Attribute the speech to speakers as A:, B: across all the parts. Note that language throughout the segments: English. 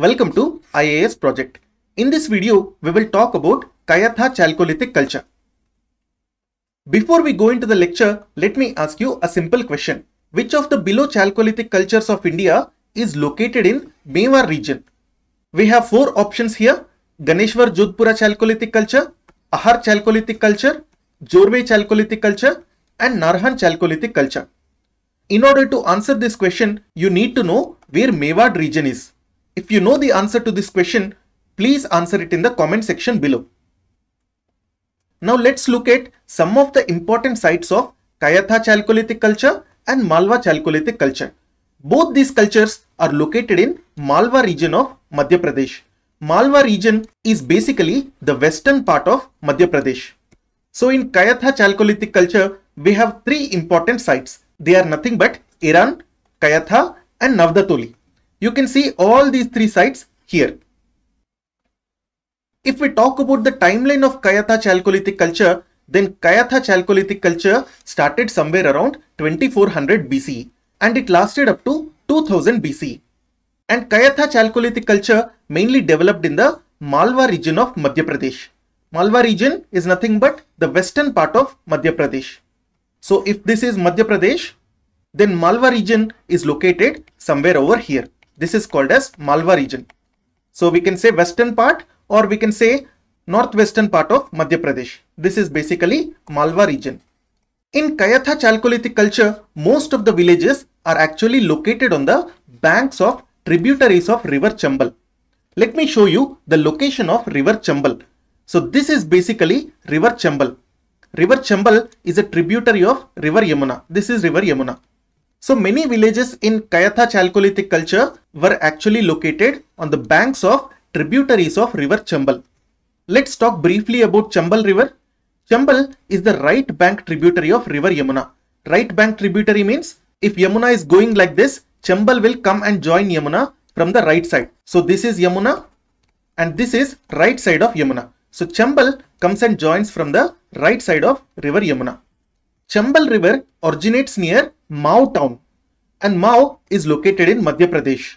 A: Welcome to IAS project. In this video, we will talk about Kayatha Chalcolithic culture. Before we go into the lecture, let me ask you a simple question. Which of the below Chalcolithic cultures of India is located in Mewar region? We have four options here. Ganeshwar Jodhpura Chalcolithic culture, Ahar Chalcolithic culture, Jorve Chalcolithic culture and Narhan Chalcolithic culture. In order to answer this question, you need to know where Mewar region is. If you know the answer to this question, please answer it in the comment section below. Now let's look at some of the important sites of Kayatha Chalcolithic culture and Malwa Chalcolithic culture. Both these cultures are located in Malwa region of Madhya Pradesh. Malwa region is basically the western part of Madhya Pradesh. So in Kayatha Chalcolithic culture, we have three important sites. They are nothing but Iran, Kayatha and Navdatoli. You can see all these three sites here. If we talk about the timeline of Kayatha Chalcolithic culture, then Kayatha Chalcolithic culture started somewhere around 2400 BC and it lasted up to 2000 BC. And Kayatha Chalcolithic culture mainly developed in the Malwa region of Madhya Pradesh. Malwa region is nothing but the western part of Madhya Pradesh. So if this is Madhya Pradesh, then Malwa region is located somewhere over here. This is called as Malwa region. So we can say western part or we can say northwestern part of Madhya Pradesh. This is basically Malwa region. In Kayatha Chalcolithic culture, most of the villages are actually located on the banks of tributaries of river Chambal. Let me show you the location of river Chambal. So this is basically river Chambal. River Chambal is a tributary of river Yamuna. This is river Yamuna. So many villages in Kayatha Chalcolithic culture were actually located on the banks of tributaries of river Chambal. Let's talk briefly about Chambal river. Chambal is the right bank tributary of river Yamuna. Right bank tributary means if Yamuna is going like this, Chambal will come and join Yamuna from the right side. So this is Yamuna and this is right side of Yamuna. So Chambal comes and joins from the right side of river Yamuna. Chambal river originates near Mao town and Mao is located in Madhya Pradesh.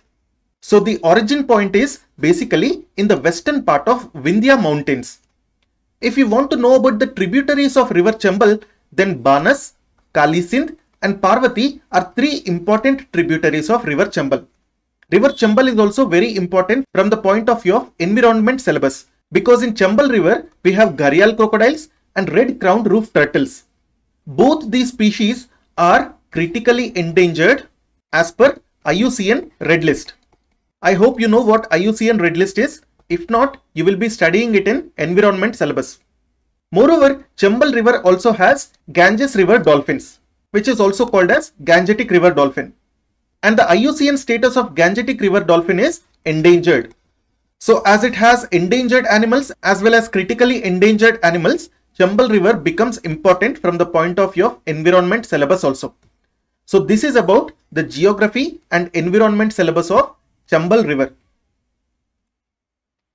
A: So the origin point is basically in the western part of Vindhya mountains. If you want to know about the tributaries of river Chambal, then Banas, Kali Sindh and Parvati are three important tributaries of river Chambal. River Chambal is also very important from the point of view of environment syllabus because in Chambal river we have gharial crocodiles and red crowned roof turtles. Both these species are critically endangered as per IUCN Red List. I hope you know what IUCN Red List is. If not, you will be studying it in environment syllabus. Moreover, Chambal River also has Ganges River dolphins, which is also called as Gangetic River dolphin. And the IUCN status of Gangetic River dolphin is endangered. So as it has endangered animals as well as critically endangered animals, Chambal River becomes important from the point of view of environment syllabus also. So this is about the geography and environment syllabus of Chambal River.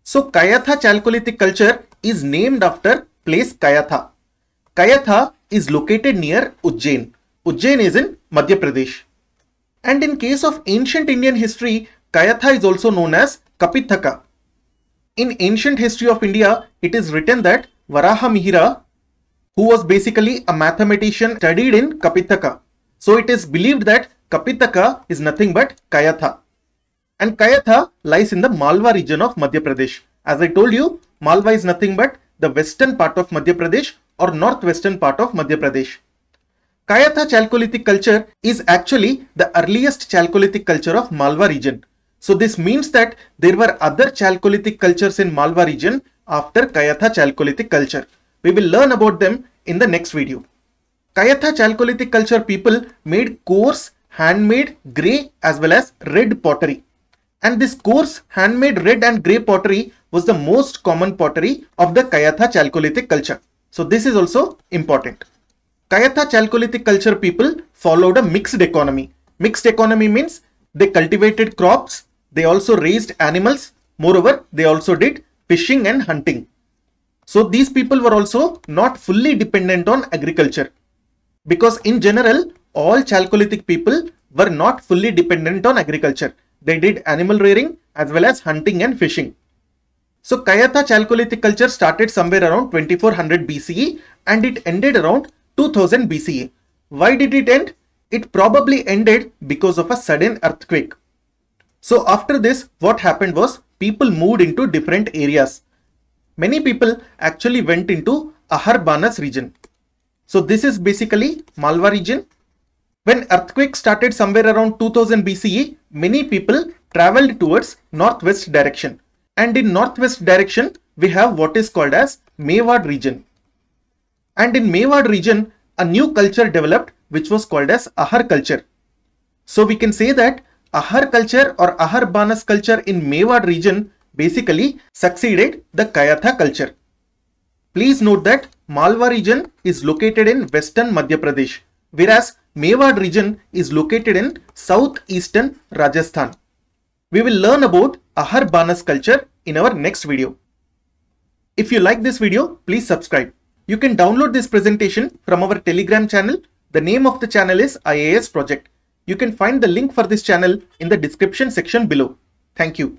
A: So Kayatha Chalcolithic culture is named after place Kayatha. Kayatha is located near Ujjain. Ujjain is in Madhya Pradesh. And in case of ancient Indian history, Kayatha is also known as Kapithaka. In ancient history of India, it is written that Varaha Mihira, who was basically a mathematician, studied in Kapithaka. So it is believed that Kapitaka is nothing but Kayatha. And Kayatha lies in the Malwa region of Madhya Pradesh. As I told you, Malwa is nothing but the western part of Madhya Pradesh or northwestern part of Madhya Pradesh. Kayatha Chalcolithic culture is actually the earliest Chalcolithic culture of Malwa region. So this means that there were other Chalcolithic cultures in Malwa region after Kayatha Chalcolithic culture. We will learn about them in the next video. Kayatha Chalcolithic culture people made coarse handmade grey as well as red pottery. And this coarse handmade red and grey pottery was the most common pottery of the Kayatha Chalcolithic culture. So this is also important. Kayatha Chalcolithic culture people followed a mixed economy. Mixed economy means they cultivated crops, they also raised animals, moreover they also did fishing and hunting. So these people were also not fully dependent on agriculture because in general, all Chalcolithic people were not fully dependent on agriculture. They did animal rearing as well as hunting and fishing. So Kayatha Chalcolithic culture started somewhere around 2400 BCE and it ended around 2000 BCE. Why did it end? It probably ended because of a sudden earthquake. So after this, what happened was people moved into different areas. Many people actually went into Aharbanas region. So this is basically Malwa region. When earthquake started somewhere around 2000 BCE, many people traveled towards northwest direction. And in northwest direction, we have what is called as Mewad region. And in Mewad region, a new culture developed which was called as Ahar culture. So we can say that Ahar culture or Ahar Banas culture in Mewad region basically succeeded the Kayatha culture. Please note that Malwa region is located in western Madhya Pradesh, whereas Mewad region is located in southeastern Rajasthan. We will learn about Ahar Banas culture in our next video. If you like this video, please subscribe. You can download this presentation from our Telegram channel. The name of the channel is IAS Project. You can find the link for this channel in the description section below. Thank you.